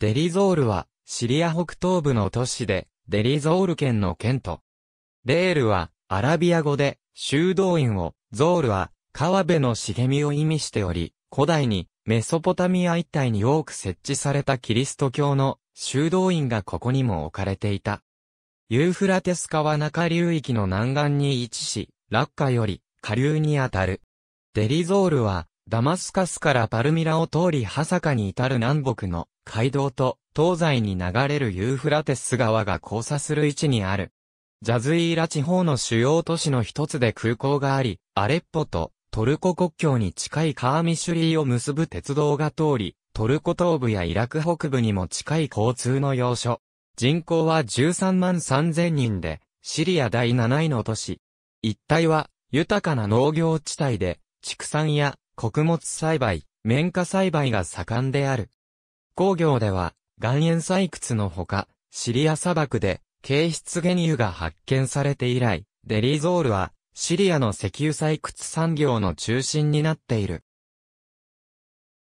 デリゾールは、シリア北東部の都市で、デリゾール県の県都。レールは、アラビア語で、修道院を、ゾールは、川辺の茂みを意味しており、古代に、メソポタミア一帯に多く設置されたキリスト教の修道院がここにも置かれていた。ユーフラテス川中流域の南岸に位置し、落下より下流にあたる。デリゾールは、ダマスカスからパルミラを通りハサカに至る南北の街道と東西に流れるユーフラテス川が交差する位置にある。ジャズイーラ地方の主要都市の一つで空港があり、アレッポとトルコ国境に近いカーミシュリーを結ぶ鉄道が通り、トルコ東部やイラク北部にも近い交通の要所。人口は13万3000人で、シリア第7位の都市。一帯は豊かな農業地帯で、畜産や穀物栽培、綿花栽培が盛んである。工業では、岩塩採掘のほか、シリア砂漠で、軽質原油が発見されて以来、デリゾールは、シリアの石油採掘産業の中心になっている。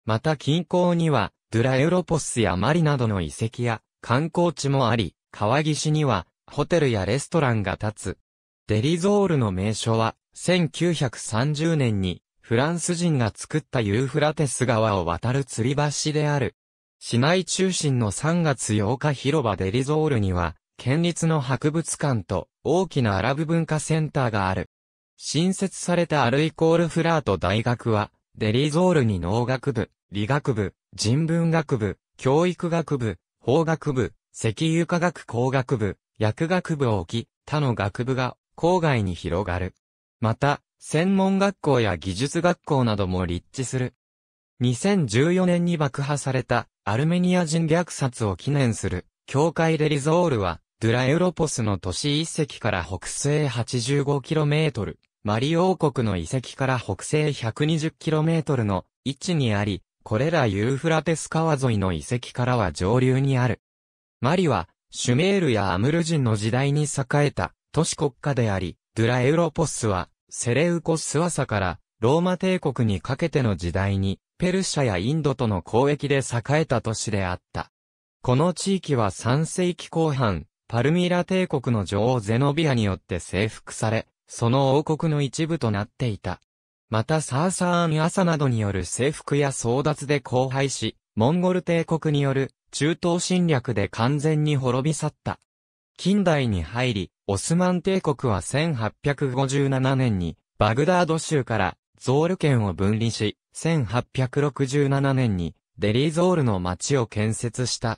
また近郊には、ドゥラエウロポスやマリなどの遺跡や観光地もあり、川岸にはホテルやレストランが建つ。デリゾールの名所は、1930年にフランス人が作ったユーフラテス川を渡る吊り橋である。市内中心の3月8日広場デリゾールには、県立の博物館と大きなアラブ文化センターがある。新設されたアルイコールフラート大学は、デリゾールに農学部、理学部、人文学部、教育学部、法学部、石油化学工学部、薬学部を置き、他の学部が郊外に広がる。また、専門学校や技術学校なども立地する。2014年に爆破されたアルメニア人虐殺を記念する、教会レリゾールは、ドゥラエウロポスの都市遺跡から北西 85km、マリ王国の遺跡から北西 120km の位置にあり、これらユーフラテス川沿いの遺跡からは上流にある。マリは、シュメールやアムル人の時代に栄えた都市国家であり、ドゥラエウロポスは、セレウコスワサからローマ帝国にかけての時代に、ペルシャやインドとの交易で栄えた都市であった。この地域は3世紀後半、パルミラ帝国の女王ゼノビアによって征服され、その王国の一部となっていた。またサーサーン・アサなどによる征服や争奪で荒廃し、モンゴル帝国による中東侵略で完全に滅び去った。近代に入り、オスマン帝国は1857年にバグダード州からゾール県を分離し、1867年にデリーゾールの町を建設した。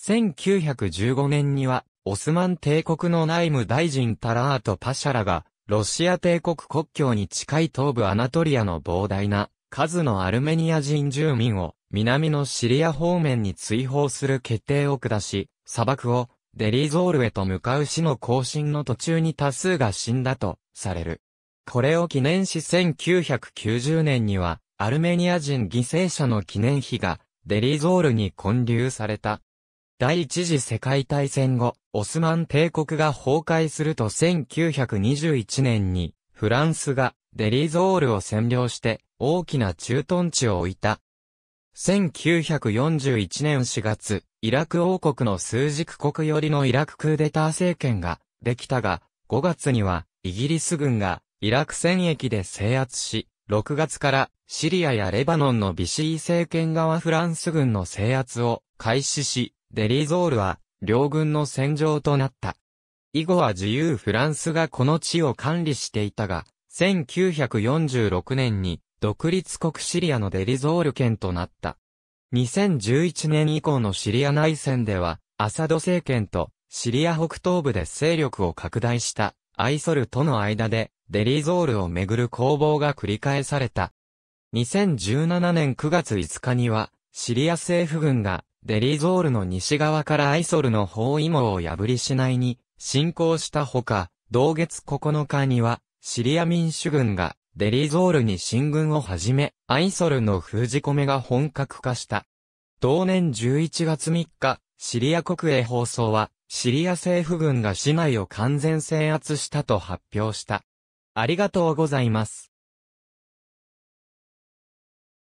1915年には、オスマン帝国の内務大臣タラート・パシャラが、ロシア帝国国境に近い東部アナトリアの膨大な数のアルメニア人住民を南のシリア方面に追放する決定を下し、砂漠をデリーゾールへと向かう死の行進の途中に多数が死んだとされる。これを記念し1990年には、アルメニア人犠牲者の記念碑が、デリゾールに建立された。第一次世界大戦後、オスマン帝国が崩壊すると1921年に、フランスがデリゾールを占領して大きな駐屯地を置いた。1941年4月、イラク王国の数軸国寄りのイラククーデター政権ができたが、5月にはイギリス軍がイラク戦役で制圧し、6月からシリアやレバノンのビシー政権側フランス軍の制圧を開始し、デリゾールは両軍の戦場となった。以後は自由フランスがこの地を管理していたが、1946年に独立国シリアのデリゾール県となった。2011年以降のシリア内戦では、アサド政権とシリア北東部で勢力を拡大したアイソルとの間でデリゾールをめぐる攻防が繰り返された。2017年9月5日には、シリア政府軍が、デリゾールの西側からアイソルの包囲網を破り市内に侵攻したほか、同月9日には、シリア民主軍が、デリゾールに進軍を始め、アイソルの封じ込めが本格化した。同年11月3日、シリア国営放送は、シリア政府軍が市内を完全制圧したと発表した。ありがとうございます。